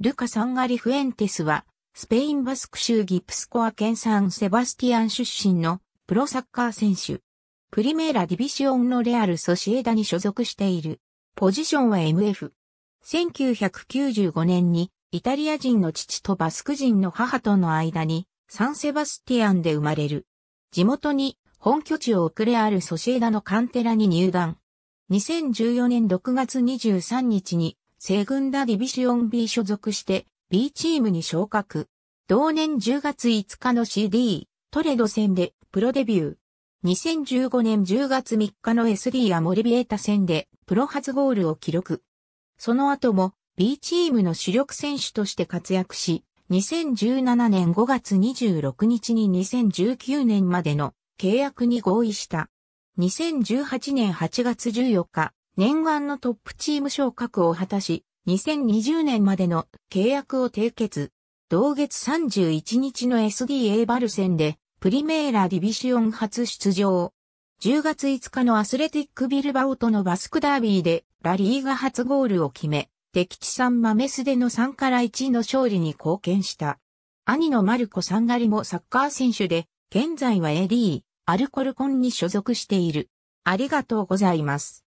ルカ・サンガリ・フエンテスは、スペインバスク州ギプスコア県サン・セバスティアン出身のプロサッカー選手。プリメーラ・ディビシオンのレアル・ソシエダに所属している。ポジションは MF。1995年にイタリア人の父とバスク人の母との間にサン・セバスティアンで生まれる。地元に本拠地を送れあるソシエダのカンテラに入団。2014年6月23日に西軍ダディビシオン B 所属して B チームに昇格。同年10月5日の CD、トレド戦でプロデビュー。2015年10月3日の SD アモリビエータ戦でプロ初ゴールを記録。その後も B チームの主力選手として活躍し、2017年5月26日に2019年までの契約に合意した。2018年8月14日、念願のトップチーム昇格を果たし、2020年までの契約を締結。同月31日の SDA バルセンで、プリメーラディビシオン初出場。10月5日のアスレティックビルバオとのバスクダービーで、ラリーが初ゴールを決め、敵地サンマメスでの3から1の勝利に貢献した。兄のマルコ・サンガリもサッカー選手で、現在は AD、アルコルコンに所属している。ありがとうございます。